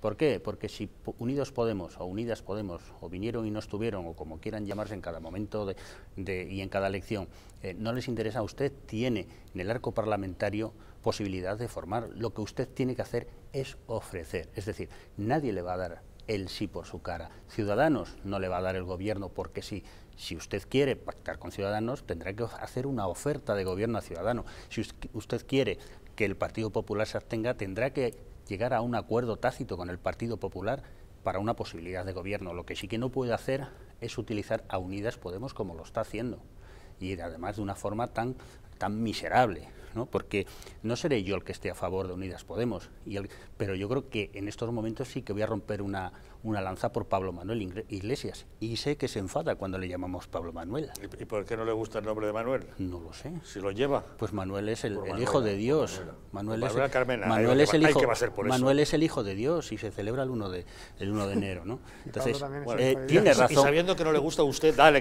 ¿Por qué? Porque si Unidos Podemos o Unidas Podemos o vinieron y no estuvieron o como quieran llamarse en cada momento y en cada elección, eh, no les interesa, a usted tiene en el arco parlamentario posibilidad de formar. Lo que usted tiene que hacer es ofrecer. Es decir, nadie le va a dar el sí por su cara. Ciudadanos no le va a dar el gobierno porque sí. Si usted quiere pactar con Ciudadanos, tendrá que hacer una oferta de gobierno a Ciudadanos. Si usted quiere que el Partido Popular se abstenga, tendrá que llegar a un acuerdo tácito con el Partido Popular para una posibilidad de gobierno. Lo que sí que no puede hacer es utilizar a Unidas Podemos como lo está haciendo y además de una forma tan tan miserable, ¿no? porque no seré yo el que esté a favor de Unidas Podemos, pero yo creo que en estos momentos sí que voy a romper una, una lanza por Pablo Manuel Iglesias, y sé que se enfada cuando le llamamos Pablo Manuel. ¿Y, por qué no le gusta el nombre de Manuel? No lo sé. ¿Si lo lleva? Pues Manuel es el, hijo de Dios. Manuel, es, el hijo, Manuel es el hijo de Dios y se celebra el 1 de, el 1 de enero. ¿no? Entonces, eh, tiene razón. Y sabiendo que no le gusta a usted, dale.